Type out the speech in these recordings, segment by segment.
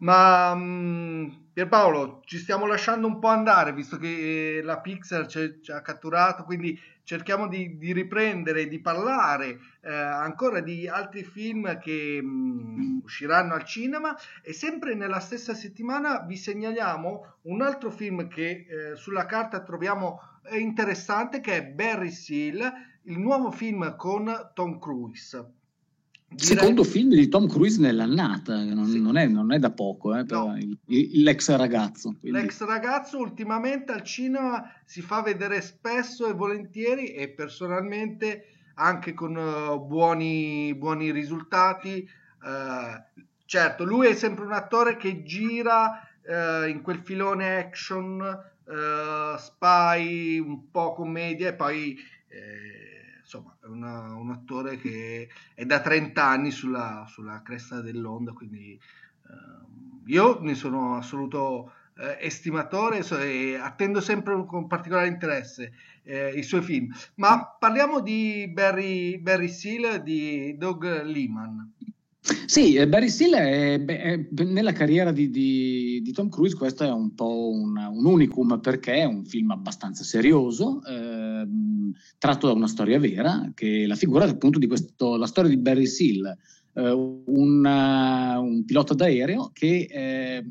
Ma mm, Pierpaolo, ci stiamo lasciando un po' andare visto che eh, la Pixar ci, ci ha catturato, quindi cerchiamo di, di riprendere, di parlare eh, ancora di altri film che mh, mm, usciranno al cinema e sempre nella stessa settimana vi segnaliamo un altro film che eh, sulla carta troviamo eh, interessante che è Barry Seal, il nuovo film con Tom Cruise. Direi... Secondo film di Tom Cruise nell'annata, non, sì. non, è, non è, da poco, eh, no. il, il, l'ex ragazzo. Quindi. L'ex ragazzo ultimamente al cinema si fa vedere spesso e volentieri e personalmente anche con uh, buoni, buoni, risultati. Uh, certo, lui è sempre un attore che gira uh, in quel filone action, spy, un po' commedia e poi... Eh, insomma, è una, un attore che è da 30 anni sulla, sulla cresta dell'onda, quindi eh, io ne sono assoluto eh, estimatore e attendo sempre con particolare interesse eh, i suoi film. Ma parliamo di Barry, Barry Seal, di Doug Lehman. Sì, eh, Barry Seal è, beh, è, nella carriera di, di, di, Tom Cruise questo è un po' un, un unicum perché è un film abbastanza serioso, eh, tratto da una storia vera, che la figura appunto di questo, la storia di Barry Seal, eh, un, un, pilota d'aereo che... Eh,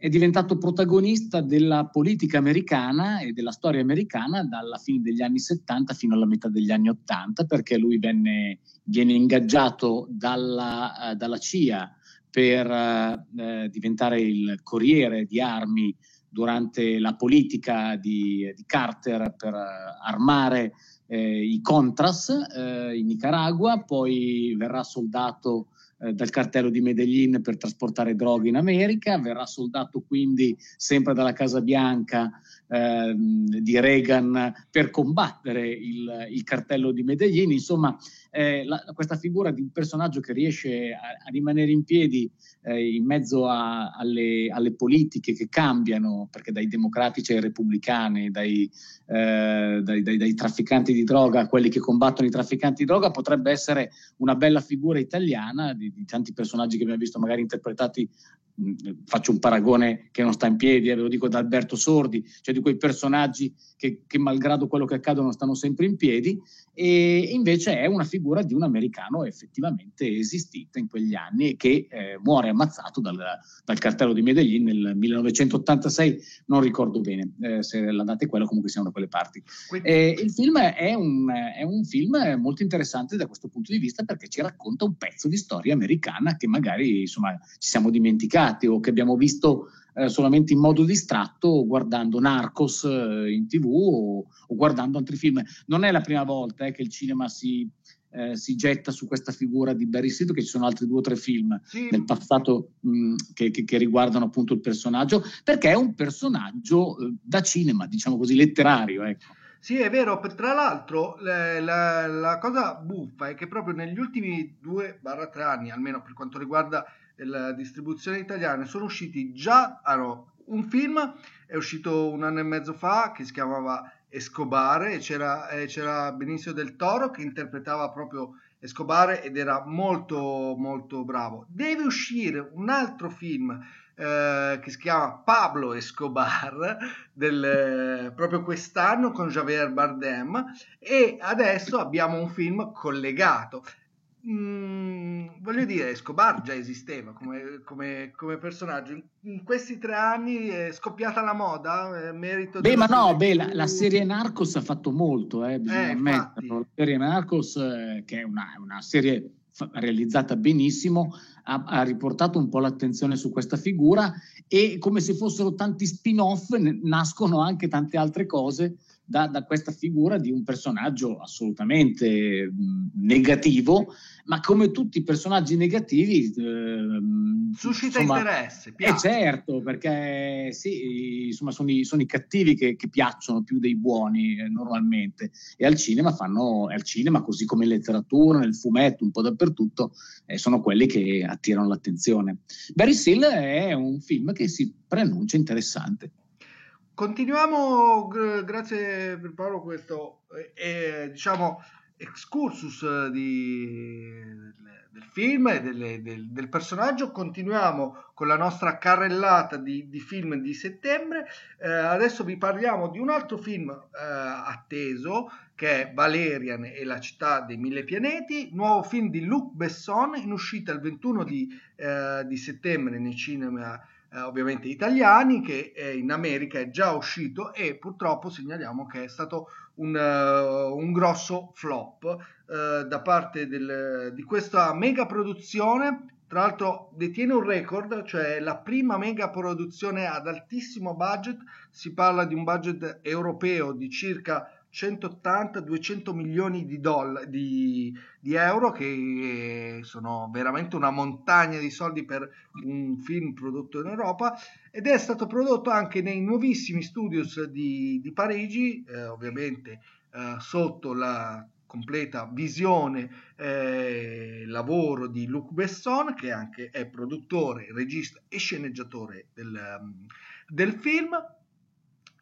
è diventato protagonista della politica americana e della storia americana dalla fine degli anni 70 fino alla metà degli anni 80, perché lui venne, viene ingaggiato dalla, eh, dalla CIA per eh, eh, diventare il corriere di armi durante la politica di, di Carter per eh, armare eh, i Contras eh, in Nicaragua, poi verrà soldato eh, dal cartello di Medellin per trasportare droghe in America, verrà soldato quindi sempre dalla Casa Bianca ehm, di Reagan per combattere il, il cartello di Medellin. Insomma, eh, la, questa figura di un personaggio che riesce a, a rimanere in piedi eh, in mezzo a, alle, alle, politiche che cambiano, perché dai democratici ai repubblicani, dai, eh, dai, dai, dai trafficanti di di droga, quelli che combattono i trafficanti di droga, potrebbe essere una bella figura italiana di, di tanti personaggi che abbiamo visto magari interpretati faccio un paragone che non sta in piedi, eh, ve lo dico da Alberto Sordi, cioè di quei personaggi che, che, malgrado quello che accade non stanno sempre in piedi, e invece è una figura di un americano effettivamente esistita in quegli anni e che eh, muore ammazzato dal, dal, cartello di Medellin nel 1986, non ricordo bene eh, se la data è quella, comunque siamo da quelle parti. Quindi... Eh, il film è un, è un film molto interessante da questo punto di vista perché ci racconta un pezzo di storia americana che magari insomma ci siamo dimenticati dimenticati o che abbiamo visto eh, solamente in modo distratto guardando Narcos eh, in tv o, o, guardando altri film. Non è la prima volta eh, che il cinema si, eh, si, getta su questa figura di Barry Seed, che ci sono altri due o tre film sì. nel passato mh, mm, che, che, che, riguardano appunto il personaggio, perché è un personaggio eh, da cinema, diciamo così, letterario. Ecco. Sì, è vero, tra l'altro la, la, la cosa buffa è che proprio negli ultimi 2-3 anni, almeno per quanto riguarda la distribuzione italiana sono usciti già ah no, un film è uscito un anno e mezzo fa che si chiamava Escobar e c'era, eh, c'era Benicio del Toro che interpretava proprio Escobar ed era molto molto bravo deve uscire un altro film eh, che si chiama Pablo Escobar del, eh, proprio quest'anno con Javier Bardem e adesso abbiamo un film collegato Mm, voglio dire, Escobar già esisteva come, come, come personaggio. In, in, questi tre anni è scoppiata la moda, eh, merito Beh, ma no, beh, la, la, serie Narcos ha fatto molto, eh, eh bisogna eh, ammetterlo. La serie Narcos, eh, che è una, una serie realizzata benissimo, ha, ha, riportato un po' l'attenzione su questa figura e come se fossero tanti spin-off, nascono anche tante altre cose da, da questa figura di un personaggio assolutamente negativo, ma come tutti i personaggi negativi... Eh, Suscita insomma, interesse, eh, piace. Eh certo, perché sì, insomma, sono i, sono i cattivi che, che, piacciono più dei buoni eh, normalmente. E al cinema fanno, al cinema così come in letteratura, nel fumetto, un po' dappertutto, eh, sono quelli che attirano l'attenzione. Barry Seal è un film che si preannuncia interessante. Continuiamo, grazie per Paolo, questo eh, eh diciamo excursus eh, di, del film e delle, del, del, personaggio. Continuiamo con la nostra carrellata di, di film di settembre. Eh, adesso vi parliamo di un altro film eh, atteso che è Valerian e la città dei mille pianeti, nuovo film di Luc Besson in uscita il 21 di, eh, di settembre nei cinema eh, ovviamente italiani, che eh, in America è già uscito e purtroppo segnaliamo che è stato un, uh, un grosso flop uh, da parte del, di questa mega produzione. Tra l'altro detiene un record, cioè la prima mega produzione ad altissimo budget, si parla di un budget europeo di circa 180-200 milioni di, doll- di, di, euro che eh, sono veramente una montagna di soldi per un film prodotto in Europa ed è stato prodotto anche nei nuovissimi studios di, di Parigi, eh, ovviamente eh, sotto la completa visione eh, lavoro di Luc Besson che anche è produttore, regista e sceneggiatore del, del film.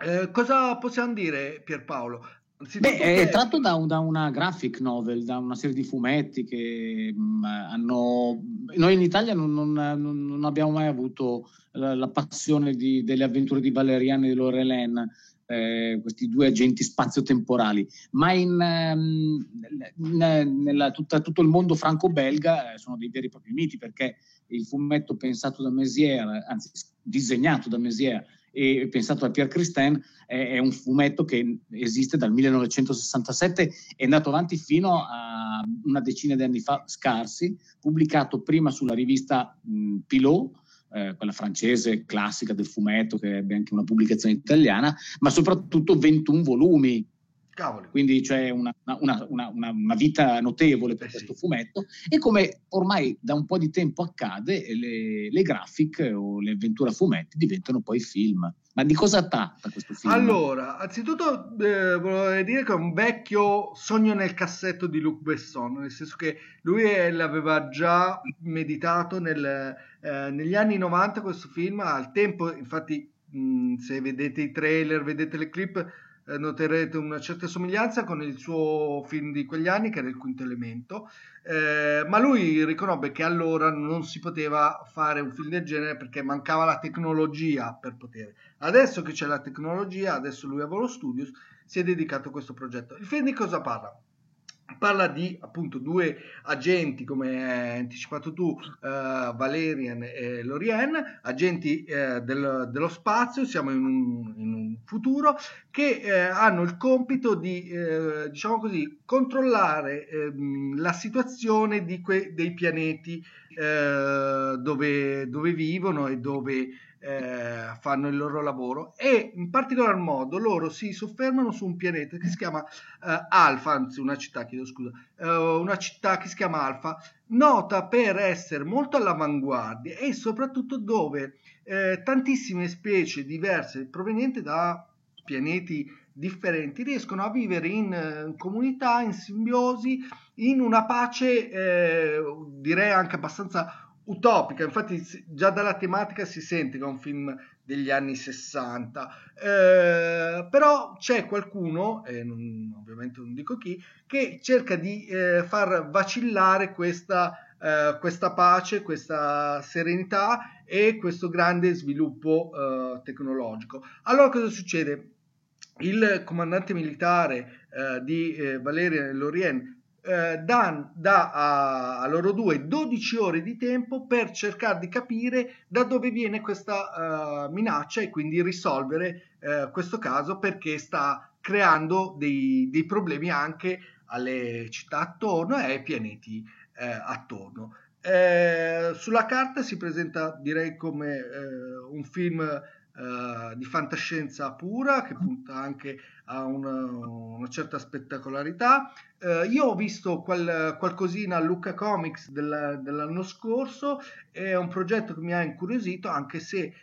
Eh, cosa possiamo dire, Pierpaolo? Beh, è tratto da, da, una graphic novel, da una serie di fumetti che mh, mm, hanno... Noi in Italia non, non, non abbiamo mai avuto la, la passione di, delle avventure di Valeriano e di Lorelen, eh, questi due agenti spazio-temporali, ma in, in, ehm, nella, tutta, tutto il mondo franco-belga eh, sono dei veri e propri miti perché il fumetto pensato da Mesier, anzi disegnato da Mesier e pensato da Pierre Christin, è, è un fumetto che esiste dal 1967, è andato avanti fino a una decina di anni fa scarsi, pubblicato prima sulla rivista mh, Pilot, eh, quella francese classica del fumetto, che ebbe anche una pubblicazione italiana, ma soprattutto 21 volumi Cavoli. Quindi c'è una, una, una, una vita notevole per eh questo sì. fumetto e come ormai da un po' di tempo accade, le, le graphic o le avventure a fumetti diventano poi film. Ma di cosa tratta questo film? Allora, anzitutto eh, vorrei dire che è un vecchio sogno nel cassetto di Luc Besson, nel senso che lui è, l'aveva già meditato nel, eh, negli anni 90 questo film, al tempo, infatti mh, se vedete i trailer, vedete le clip, eh, noterete una certa somiglianza con il suo film di quegli anni che era il quinto elemento, eh, ma lui riconobbe che allora non si poteva fare un film del genere perché mancava la tecnologia per poter. Adesso che c'è la tecnologia, adesso lui ha Volo Studios, si è dedicato a questo progetto. Il film di cosa parla? parla di appunto due agenti come eh, hai anticipato tu eh, Valerian e Lorien agenti eh, del, dello spazio siamo in un, in un futuro che eh, hanno il compito di eh, diciamo così controllare ehm, la situazione que- dei pianeti eh, dove, dove, vivono e dove eh, fanno il loro lavoro e in particolar modo loro si soffermano su un pianeta che si chiama eh, Alfa, anzi una città, chiedo scusa, eh, una città che si chiama Alfa, nota per essere molto all'avanguardia e soprattutto dove eh, tantissime specie diverse provenienti da pianeti differenti riescono a vivere in, in eh, comunità, in simbiosi, in una pace eh, direi anche abbastanza utopica, infatti già dalla tematica si sente che è un film degli anni 60, eh, però c'è qualcuno, eh, non, ovviamente non dico chi, che cerca di eh, far vacillare questa, eh, questa, pace, questa serenità e questo grande sviluppo eh, tecnologico. Allora cosa succede? Il comandante militare eh, di eh, Valeria nell'Orient eh, dan, dà a, a, loro due 12 ore di tempo per cercare di capire da dove viene questa uh, minaccia e quindi risolvere uh, questo caso perché sta creando dei, dei, problemi anche alle città attorno e ai pianeti uh, attorno. sulla carta si presenta direi come un film eh, di fantascienza pura che mm. punta anche a una, una certa spettacolarità. Eh, io ho visto quel, qualcosina a Luca Comics della, dell'anno scorso, è un progetto che mi ha incuriosito anche se eh,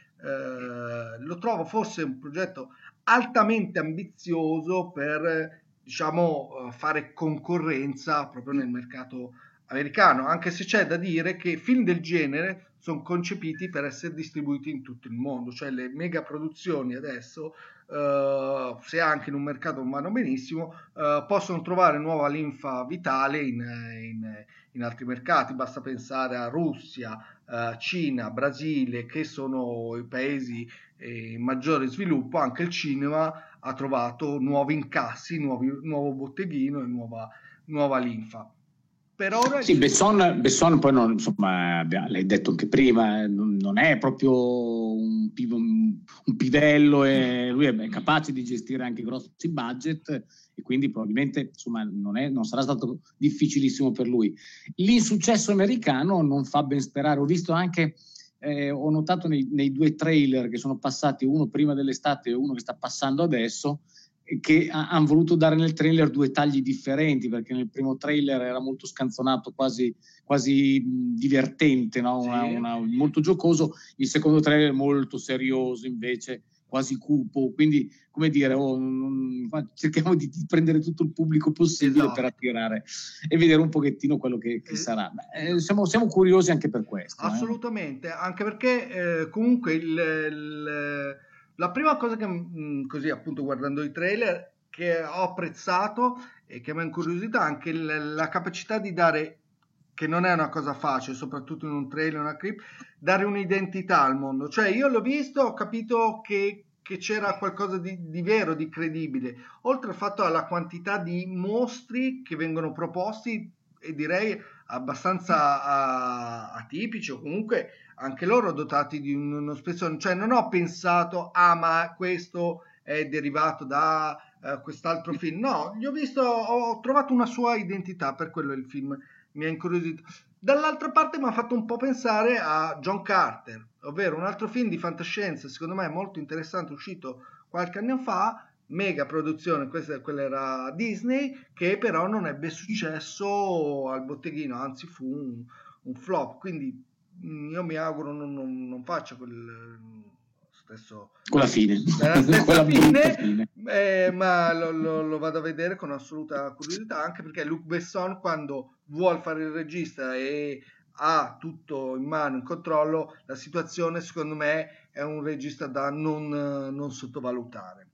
lo trovo forse un progetto altamente ambizioso per diciamo, eh, fare concorrenza proprio nel mercato americano, anche se c'è da dire che film del genere sono concepiti per essere distribuiti in tutto il mondo, cioè le mega produzioni adesso, eh, se anche in un mercato umano benissimo, eh, possono trovare nuova linfa vitale in, in, in altri mercati, basta pensare a Russia, eh, Cina, Brasile, che sono i paesi eh, in maggiore sviluppo, anche il cinema ha trovato nuovi incassi, nuovi, nuovo botteghino e nuova, nuova linfa per ora... Sì, Besson, Besson poi non, insomma, l'hai detto anche prima, eh, non è proprio un, un pivello, e lui è capace di gestire anche grossi budget e quindi probabilmente insomma, non, è, non sarà stato difficilissimo per lui. L'insuccesso americano non fa ben sperare, ho visto anche... Eh, ho notato nei, nei, due trailer che sono passati, uno prima dell'estate e uno che sta passando adesso, che hanno voluto dare nel trailer due tagli differenti, perché nel primo trailer era molto scanzonato, quasi, quasi divertente, no? una, una, molto giocoso, il secondo trailer molto serioso invece, quasi cupo, quindi come dire, oh, non, cerchiamo di, di, prendere tutto il pubblico possibile esatto. per attirare e vedere un pochettino quello che, che eh. sarà. Eh, siamo, siamo, curiosi anche per questo. Eh. Assolutamente, eh. anche perché eh, comunque il, il la prima cosa che, mm, così appunto guardando i trailer, che ho apprezzato e che mi ha incuriosito anche l- la capacità di dare, che non è una cosa facile, soprattutto in un trailer, una clip, dare un'identità al mondo. Cioè io l'ho visto, ho capito che, che c'era qualcosa di, di, vero, di credibile, oltre al fatto alla quantità di mostri che vengono proposti e direi abbastanza ah, atipici o comunque anche loro dotati di uno spezzone, cioè non ho pensato ah ma questo è derivato da uh, quest'altro film, no, gli ho visto, ho trovato una sua identità, per quello il film mi ha incuriosito. Dall'altra parte mi ha fatto un po' pensare a John Carter, ovvero un altro film di fantascienza, secondo me molto interessante, uscito qualche anno fa, mega produzione, questa, quella era Disney, che però non ebbe successo al botteghino, anzi fu un, un flop, quindi mm, io mi auguro non, non, non faccia quel stesso... Quella fine. Eh, la stessa fine, fine. Eh, ma lo, lo, lo, vado a vedere con assoluta curiosità, anche perché Luc Besson quando vuole fare il regista e ha tutto in mano, in controllo, la situazione secondo me è un regista da non, non sottovalutare.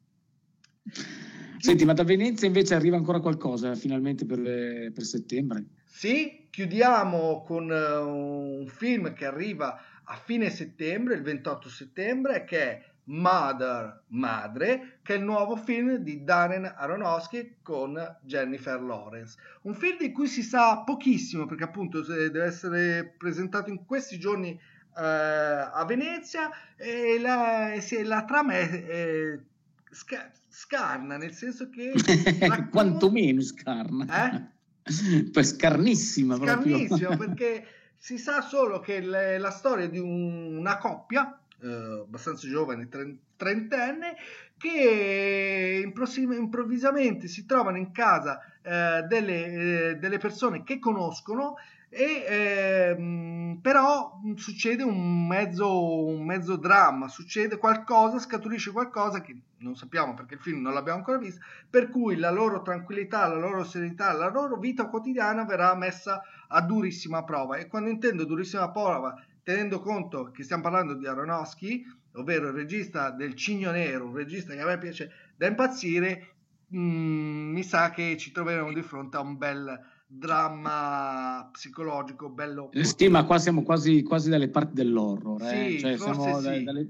Senti, ma da Venezia invece arriva ancora qualcosa finalmente per, le, per settembre? Sì, chiudiamo con eh, un film che arriva a fine settembre, il 28 settembre, che è Mother Madre, che è il nuovo film di Darren Aronofsky con Jennifer Lawrence. Un film di cui si sa pochissimo perché appunto deve essere presentato in questi giorni eh, a Venezia e la, la trama è, è sca- scarna, nel senso che... Racconta... Quantomeno scarna. Eh? Poi scarnissima Scarnissima, perché si sa solo che le, la storia di un, una coppia eh, abbastanza giovane, trentenne, che improvvisamente si trovano in casa eh, delle, eh, delle, persone che conoscono e ehm, però mm, succede un mezzo, un mezzo dramma, succede qualcosa, scaturisce qualcosa che non sappiamo perché il film non l'abbiamo ancora visto, per cui la loro tranquillità, la loro serenità, la loro vita quotidiana verrà messa a durissima prova e quando intendo durissima prova tenendo conto che stiamo parlando di Aronofsky, ovvero il regista del Cigno Nero, un regista che a me piace da impazzire, mh, mm, mi sa che ci troveremo di fronte a un bel dramma psicologico bello. Eh sì, ma qua siamo quasi, quasi dalle parti dell'horror. Eh. Sì, eh? Cioè, siamo, sì. Dalle,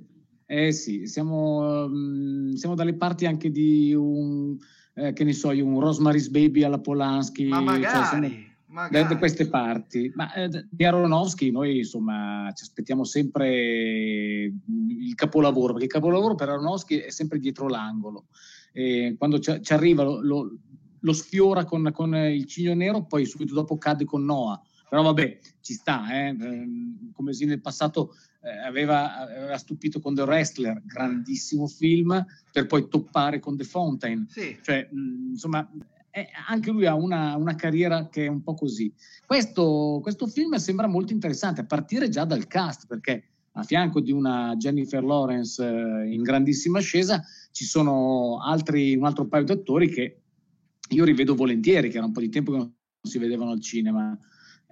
eh sì, siamo, mh, mm, siamo dalle parti anche di un, eh, che ne so, io, un Rosemary's Baby alla Polanski. Ma magari... Cioè, siamo, Magari. da queste parti. Ma eh, di Aronofsky noi insomma ci aspettiamo sempre mm, il capolavoro, perché il capolavoro per Aronofsky è sempre dietro l'angolo. E quando ci, ci arriva lo, lo, lo sfiora con, con, il cigno nero, poi subito dopo cade con Noah. Però vabbè, ci sta, eh? Ehm, come se nel passato eh, aveva, aveva, stupito con The Wrestler, grandissimo film, per poi toppare con The Fountain. Sì. Cioè, mh, mm, insomma, eh, anche lui ha una, una, carriera che è un po' così. Questo, questo, film sembra molto interessante, a partire già dal cast, perché a fianco di una Jennifer Lawrence eh, in grandissima ascesa ci sono altri, un altro paio di attori che io rivedo volentieri, che era un po' di tempo che non si vedevano al cinema.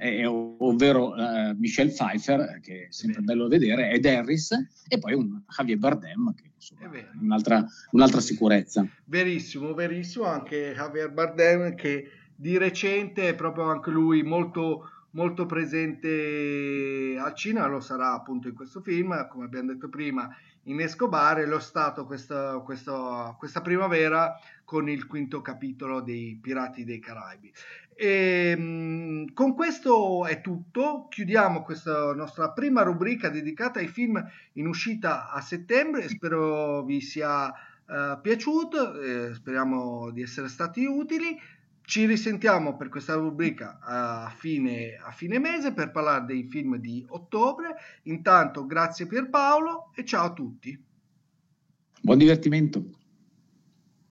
Eh, eh, ovvero eh, Michelle Pfeiffer, eh, che è sempre bello vedere, ed Harris, e poi un Javier Bardem, che insomma, è un'altra, un'altra sicurezza. Verissimo, verissimo, anche Javier Bardem che di recente è proprio anche lui molto molto presente al cinema, lo sarà appunto in questo film, come abbiamo detto prima, in Escobar e lo è stato questa, questa, questa primavera con il quinto capitolo dei Pirati dei Caraibi. E, ehm, con questo è tutto, chiudiamo questa nostra prima rubrica dedicata ai film in uscita a settembre, spero vi sia eh, piaciuto, eh, speriamo di essere stati utili. Ci risentiamo per questa rubrica a fine, a fine mese per parlare dei film di ottobre. Intanto grazie Pierpaolo e ciao a tutti. Buon divertimento.